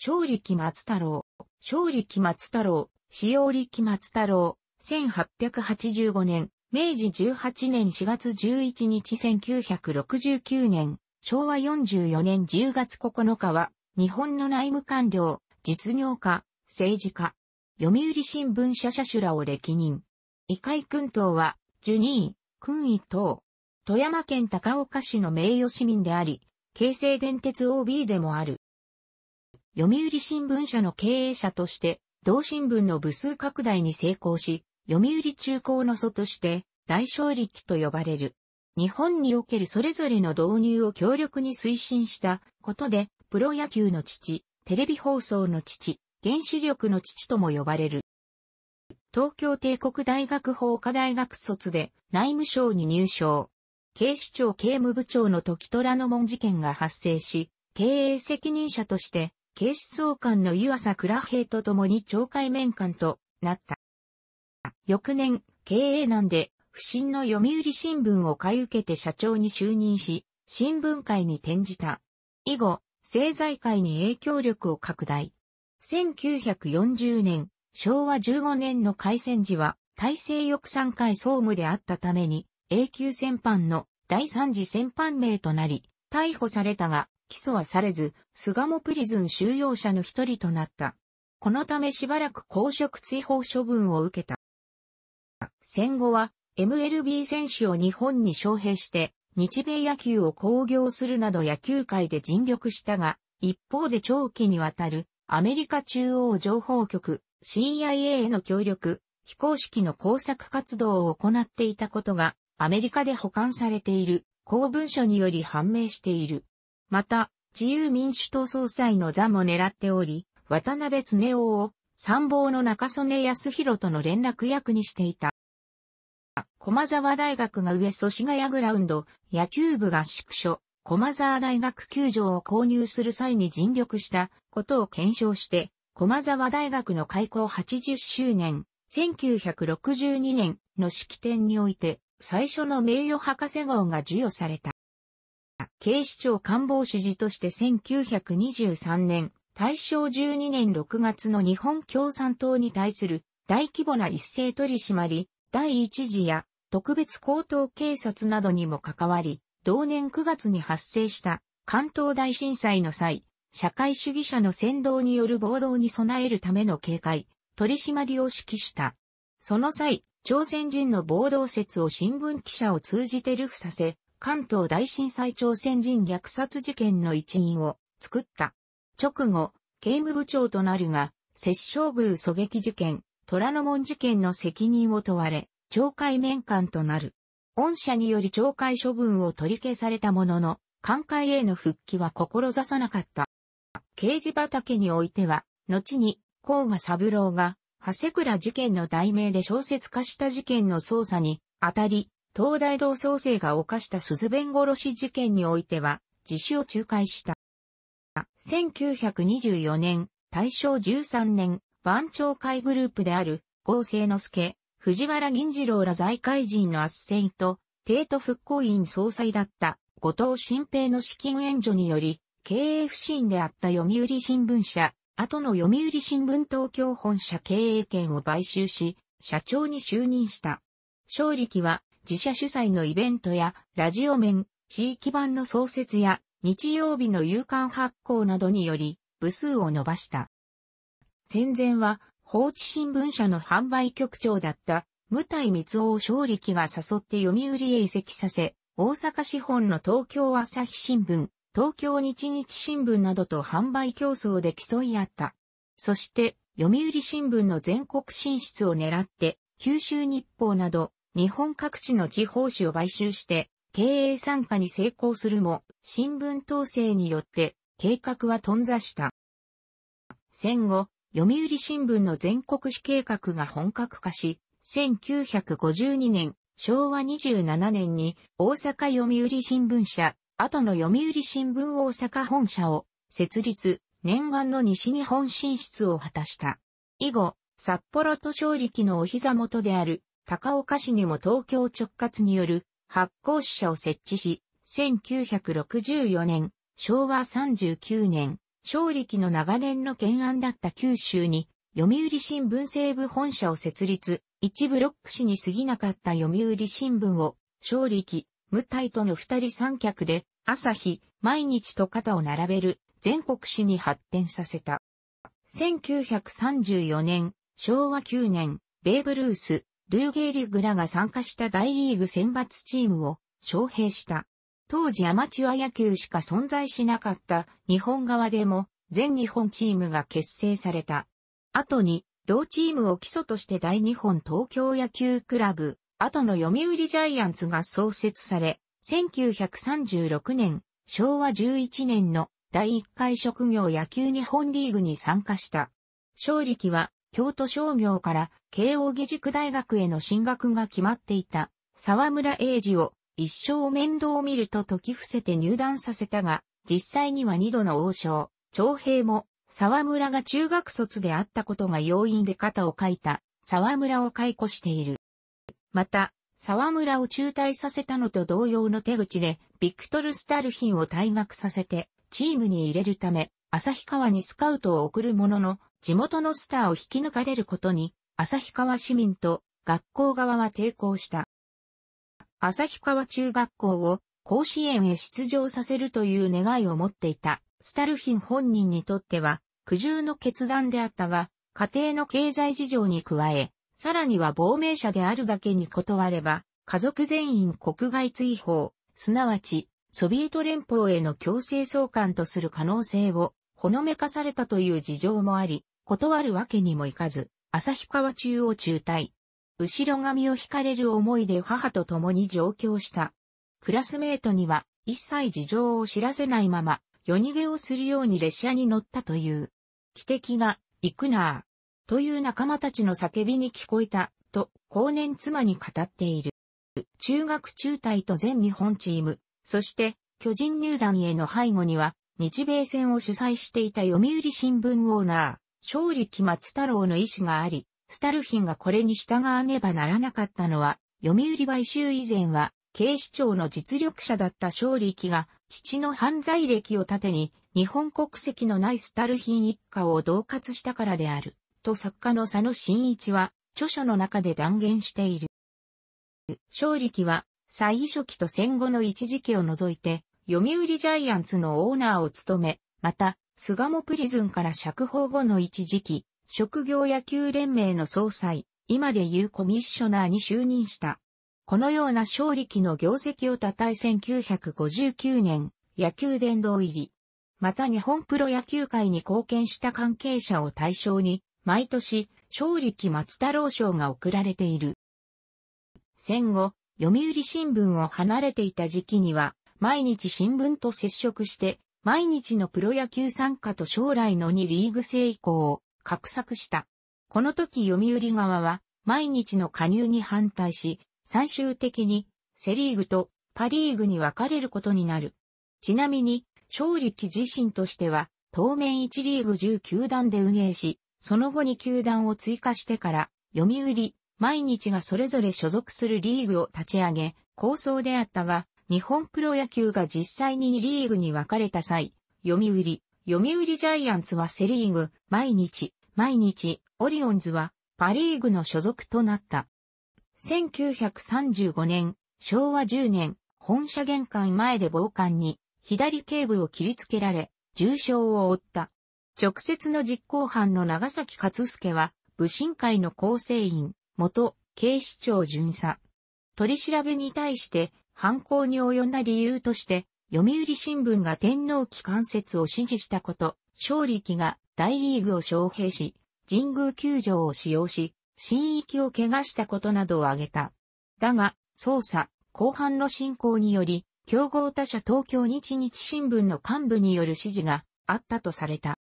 勝力松太郎、勝力松太郎、使用力松太郎、1885年、明治18年4月11日1969年、昭和44年10月9日は、日本の内務官僚、実業家、政治家、読売新聞社社主らを歴任。異界君党は、ジュニー、君位等。富山県高岡市の名誉市民であり、京成電鉄 OB でもある。読売新聞社の経営者として、同新聞の部数拡大に成功し、読売中高の祖として、大勝力と呼ばれる。日本におけるそれぞれの導入を強力に推進したことで、プロ野球の父、テレビ放送の父、原子力の父とも呼ばれる。東京帝国大学法科大学卒で内務省に入省。警視庁刑務部長の時虎ノ門事件が発生し、経営責任者として警視総監の湯浅倉平と共に懲戒面官となった。翌年、経営難で、不審の読売新聞を買い受けて社長に就任し、新聞会に転じた。以後、政財界に影響力を拡大。1940年、昭和15年の開戦時は、大政翼賛会総務であったために、永久戦犯の第三次戦犯名となり、逮捕されたが、起訴はされず、巣鴨プリズン収容者の一人となった。このためしばらく公職追放処分を受けた。戦後は MLB 選手を日本に招聘して、日米野球を興行するなど野球界で尽力したが、一方で長期にわたるアメリカ中央情報局 CIA への協力、非公式の工作活動を行っていたことがアメリカで保管されている公文書により判明している。また、自由民主党総裁の座も狙っており、渡辺恒夫を参謀の中曽根康弘との連絡役にしていた。駒沢大学が上祖師ヶ谷グラウンド、野球部合宿所、駒沢大学球場を購入する際に尽力したことを検証して、駒沢大学の開校80周年、1962年の式典において、最初の名誉博士号が授与された。警視庁官房主事として1923年、大正12年6月の日本共産党に対する大規模な一斉取り締まり、第一次や特別高等警察などにも関わり、同年9月に発生した関東大震災の際、社会主義者の扇動による暴動に備えるための警戒、取り締まりを指揮した。その際、朝鮮人の暴動説を新聞記者を通じて流布させ、関東大震災朝鮮人虐殺事件の一員を作った。直後、刑務部長となるが、摂政宮狙撃事件、虎ノ門事件の責任を問われ、懲戒免官となる。御社により懲戒処分を取り消されたものの、官会への復帰は志さなかった。刑事畑においては、後に、甲賀三郎が、長谷倉事件の題名で小説化した事件の捜査に、あたり、東大同窓生が犯した鈴弁殺し事件においては、自首を仲介した。1924年、大正13年、番長会グループである、合成之助、藤原銀次郎ら財界人の圧戦と、帝都復興院総裁だった、後藤新平の資金援助により、経営不振であった読売新聞社、後の読売新聞東京本社経営権を買収し、社長に就任した。正力は自社主催のイベントや、ラジオ面、地域版の創設や、日曜日の夕刊発行などにより、部数を伸ばした。戦前は、放置新聞社の販売局長だった、無体光王勝力が誘って読売へ移籍させ、大阪資本の東京朝日新聞、東京日日新聞などと販売競争で競い合った。そして、読売新聞の全国進出を狙って、九州日報など日本各地の地方紙を買収して、経営参加に成功するも、新聞統制によって、計画は頓挫した。戦後、読売新聞の全国紙計画が本格化し、1952年、昭和27年に大阪読売新聞社、後の読売新聞大阪本社を設立、念願の西日本進出を果たした。以後、札幌都省力のお膝元である高岡市にも東京直轄による発行支社を設置し、1964年、昭和39年、勝力の長年の懸案だった九州に、読売新聞西部本社を設立、一ブロック市に過ぎなかった読売新聞を、勝力、無体との二人三脚で、朝日、毎日と肩を並べる、全国市に発展させた。1934年、昭和9年、ベーブ・ルース、ルーゲーリグらが参加した大リーグ選抜チームを招聘した。当時アマチュア野球しか存在しなかった日本側でも全日本チームが結成された。後に同チームを基礎として大日本東京野球クラブ、後の読売ジャイアンツが創設され、1936年、昭和11年の第1回職業野球日本リーグに参加した。勝力は京都商業から慶応義塾大学への進学が決まっていた沢村栄治を一生面倒を見ると解き伏せて入団させたが、実際には二度の王将、徴兵も沢村が中学卒であったことが要因で肩を書いた沢村を解雇している。また、沢村を中退させたのと同様の手口で、ビクトル・スタルヒンを退学させて、チームに入れるため、旭川にスカウトを送るものの、地元のスターを引き抜かれることに、旭川市民と学校側は抵抗した。旭川中学校を甲子園へ出場させるという願いを持っていたスタルヒン本人にとっては苦渋の決断であったが、家庭の経済事情に加え、さらには亡命者であるだけに断れば、家族全員国外追放、すなわちソビエト連邦への強制送還とする可能性をほのめかされたという事情もあり、断るわけにもいかず、旭川中を中退。後ろ髪を引かれる思いで母と共に上京した。クラスメートには一切事情を知らせないまま、夜逃げをするように列車に乗ったという。汽笛が、行くなぁ。という仲間たちの叫びに聞こえた、と、後年妻に語っている。中学中退と全日本チーム、そして、巨人入団への背後には、日米戦を主催していた読売新聞オーナー、勝利期松太郎の意思があり、スタルヒンがこれに従わねばならなかったのは、読売買収以前は、警視庁の実力者だった勝利力が、父の犯罪歴を盾に、日本国籍のないスタルヒン一家を同喝したからである、と作家の佐野真一は、著書の中で断言している。勝利力は、最初期と戦後の一時期を除いて、読売ジャイアンツのオーナーを務め、また、菅もプリズンから釈放後の一時期、職業野球連盟の総裁、今でいうコミッショナーに就任した。このような勝利期の業績をたたえ1959年、野球殿堂入り。また日本プロ野球界に貢献した関係者を対象に、毎年、勝利期松太郎賞が贈られている。戦後、読売新聞を離れていた時期には、毎日新聞と接触して、毎日のプロ野球参加と将来の2リーグ制以降を画策した。この時読売側は、毎日の加入に反対し、最終的にセリーグとパリーグに分かれることになる。ちなみに、勝力自身としては、当面1リーグ10球団で運営し、その後に球団を追加してから、読売、毎日がそれぞれ所属するリーグを立ち上げ、構想であったが、日本プロ野球が実際に2リーグに分かれた際、読売、読売ジャイアンツはセリーグ、毎日、毎日、オリオンズはパリーグの所属となった。1935年、昭和10年、本社玄関前で暴漢に左頸部を切りつけられ、重傷を負った。直接の実行犯の長崎勝助は、武神会の構成員、元、警視庁巡査。取り調べに対して、犯行に及んだ理由として、読売新聞が天皇旗関節を支持したこと、勝利旗が大リーグを招聘し、神宮球場を使用し、新域を怪我したことなどを挙げた。だが、捜査、後半の進行により、競合他社東京日日新聞の幹部による指示があったとされた。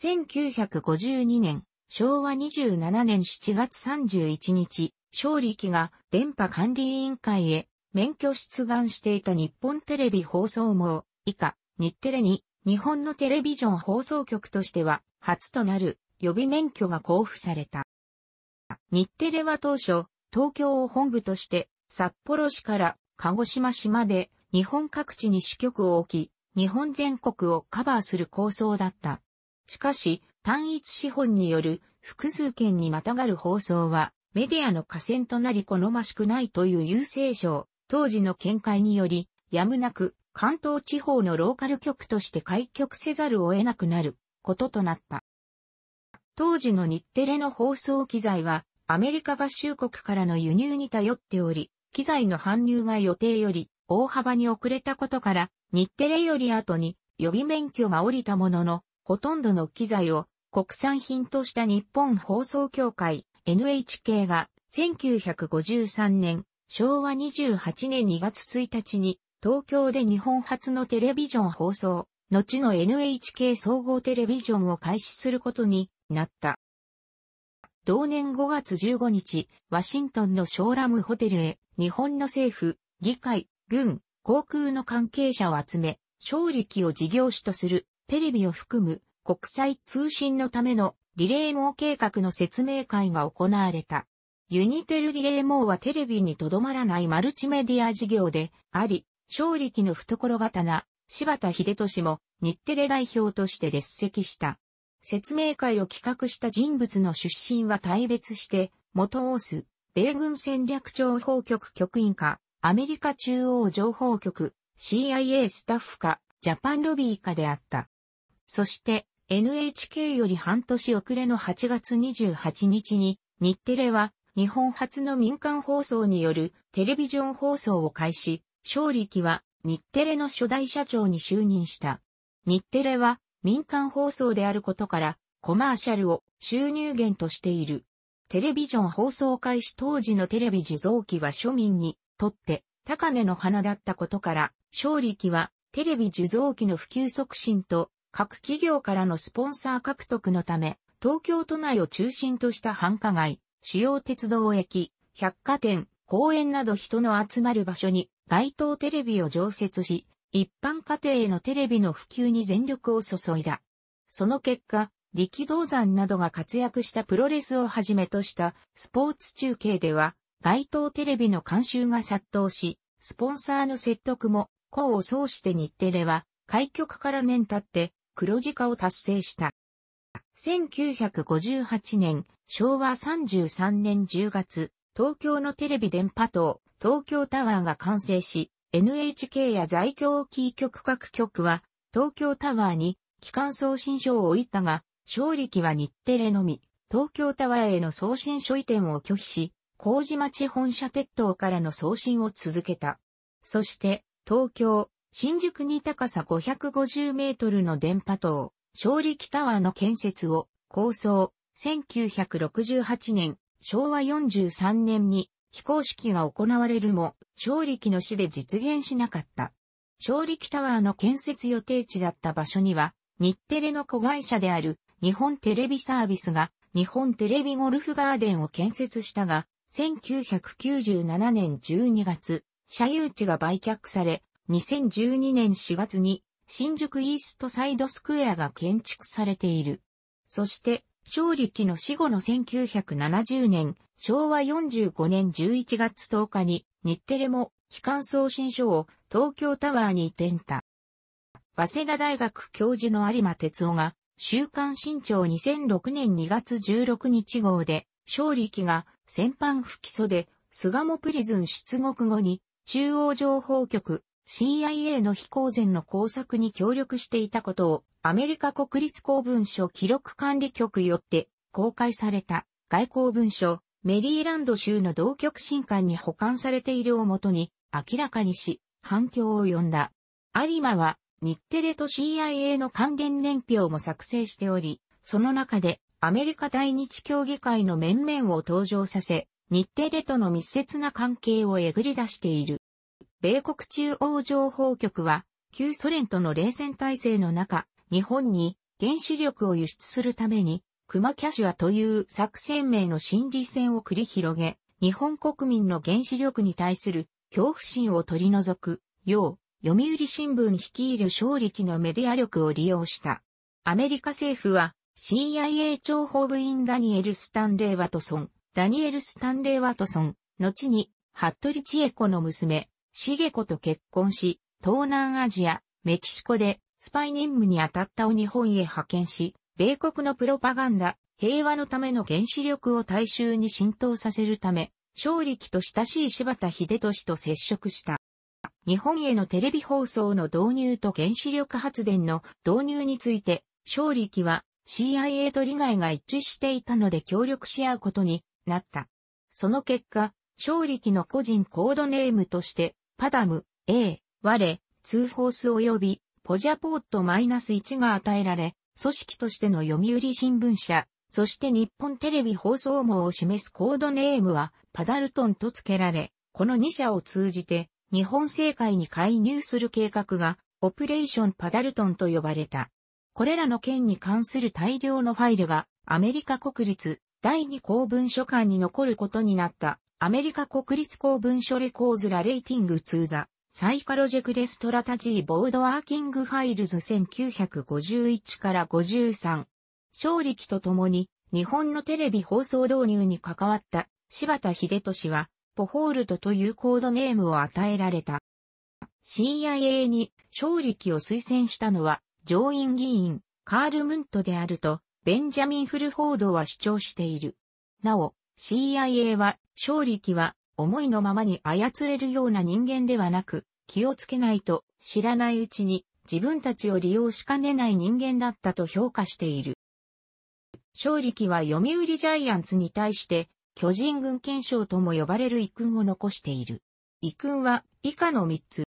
1952年、昭和27年7月31日、勝利機が電波管理委員会へ免許出願していた日本テレビ放送網、以下、日テレに、日本のテレビジョン放送局としては、初となる予備免許が交付された。日テレは当初、東京を本部として、札幌市から鹿児島市まで、日本各地に支局を置き、日本全国をカバーする構想だった。しかし、単一資本による複数件にまたがる放送は、メディアの河川となり好ましくないという郵政省、当時の見解により、やむなく関東地方のローカル局として開局せざるを得なくなることとなった。当時の日テレの放送機材はアメリカ合衆国からの輸入に頼っており、機材の搬入が予定より大幅に遅れたことから、日テレより後に予備免許が下りたものの、ほとんどの機材を国産品とした日本放送協会 NHK が1953年昭和28年2月1日に東京で日本初のテレビジョン放送、後の NHK 総合テレビジョンを開始することになった。同年5月15日、ワシントンのショーラムホテルへ日本の政府、議会、軍、航空の関係者を集め、勝力を事業主とするテレビを含む国際通信のためのリレー網計画の説明会が行われた。ユニテルリレーーはテレビにとどまらないマルチメディア事業であり、勝力の懐刀、柴田秀俊も日テレ代表として列席した。説明会を企画した人物の出身は大別して、元オース、米軍戦略情報局局員か、アメリカ中央情報局、CIA スタッフか、ジャパンロビーかであった。そして、NHK より半年遅れの8月28日に、日テレは、日本初の民間放送によるテレビジョン放送を開始、勝力は日テレの初代社長に就任した。日テレは民間放送であることからコマーシャルを収入源としている。テレビジョン放送開始当時のテレビ受像機は庶民にとって高値の花だったことから、勝力はテレビ受像機の普及促進と各企業からのスポンサー獲得のため、東京都内を中心とした繁華街、主要鉄道駅、百貨店、公園など人の集まる場所に街頭テレビを常設し、一般家庭へのテレビの普及に全力を注いだ。その結果、力道山などが活躍したプロレスをはじめとしたスポーツ中継では、街頭テレビの監修が殺到し、スポンサーの説得も、功を奏して日テレは、開局から年経って黒字化を達成した。1958年、昭和33年10月、東京のテレビ電波塔、東京タワーが完成し、NHK や在京キー局各局は、東京タワーに、機関送信所を置いたが、勝力は日テレのみ、東京タワーへの送信所移転を拒否し、麹町本社鉄塔からの送信を続けた。そして、東京、新宿に高さ550メートルの電波塔、勝力タワーの建設を、構想、1968年、昭和43年に非公式が行われるも、勝力の死で実現しなかった。勝力タワーの建設予定地だった場所には、日テレの子会社である日本テレビサービスが日本テレビゴルフガーデンを建設したが、1997年12月、社有地が売却され、2012年4月に新宿イーストサイドスクエアが建築されている。そして、勝利期の死後の1970年、昭和45年11月10日に、日テレも、機関送信所を東京タワーに移転た。早稲田大学教授の有馬哲夫が、週刊新潮2006年2月16日号で、勝利期が先般不起訴で、菅もプリズン出国後に、中央情報局、CIA の非公然の工作に協力していたことをアメリカ国立公文書記録管理局よって公開された外交文書メリーランド州の同局新館に保管されているをもとに明らかにし反響を呼んだ。有馬は日テレと CIA の関連年表も作成しており、その中でアメリカ大日協議会の面々を登場させ、日テレとの密接な関係をえぐり出している。米国中央情報局は、旧ソ連との冷戦体制の中、日本に原子力を輸出するために、クマキャシュアという作戦名の心理戦を繰り広げ、日本国民の原子力に対する恐怖心を取り除く、よう、読売新聞率いる勝力のメディア力を利用した。アメリカ政府は、CIA 諜報部員ダニエル・スタンレー・ワトソン、ダニエル・スタンレー・ワトソン、後に、トリチエコの娘、ゲ子と結婚し、東南アジア、メキシコでスパイ任務に当たったを日本へ派遣し、米国のプロパガンダ、平和のための原子力を大衆に浸透させるため、勝力と親しい柴田秀俊と接触した。日本へのテレビ放送の導入と原子力発電の導入について、勝力は CIA と利害が一致していたので協力し合うことになった。その結果、勝力の個人コードネームとして、パダム、A、我、ツーフォース及び、ポジャポート -1 が与えられ、組織としての読売新聞社、そして日本テレビ放送網を示すコードネームは、パダルトンと付けられ、この2社を通じて、日本政界に介入する計画が、オペレーションパダルトンと呼ばれた。これらの件に関する大量のファイルが、アメリカ国立第2公文書館に残ることになった。アメリカ国立公文書レコーズラレーティングーザ、サイカロジェクレストラタジーボードワーキングファイルズ1951から53。勝力とともに、日本のテレビ放送導入に関わった柴田秀俊は、ポホールドというコードネームを与えられた。CIA に勝力を推薦したのは上院議員カール・ムントであるとベンジャミン・フルフォードは主張している。なお、CIA は勝力は、思いのままに操れるような人間ではなく、気をつけないと知らないうちに自分たちを利用しかねない人間だったと評価している。勝力は読売ジャイアンツに対して巨人軍憲章とも呼ばれる遺訓を残している。遺訓は以下の3つ。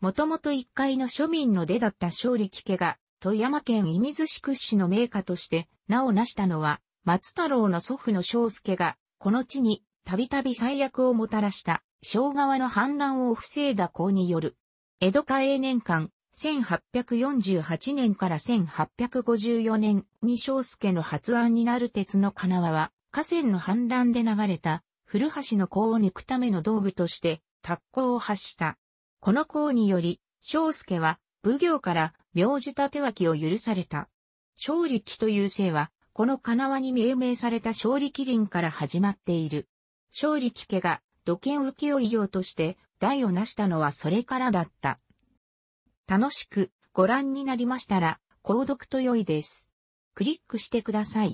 もともと1階の庶民の出だった勝力家が富山県射水市屈指の名家として名を成したのは松太郎の祖父の章介がこの地にたびたび最悪をもたらした、庄川の反乱を防いだ功による。江戸嘉永年間、1848年から1854年に庄助の発案になる鉄の金輪は、河川の氾濫で流れた、古橋の甲を抜くための道具として、鐸甲を発した。この甲により、庄助は、奉行から、苗字立脇を許された。正力という姓は、この金輪に命名された正力林から始まっている。勝利家が土建浮世医療として代を成したのはそれからだった。楽しくご覧になりましたら、購読と良いです。クリックしてください。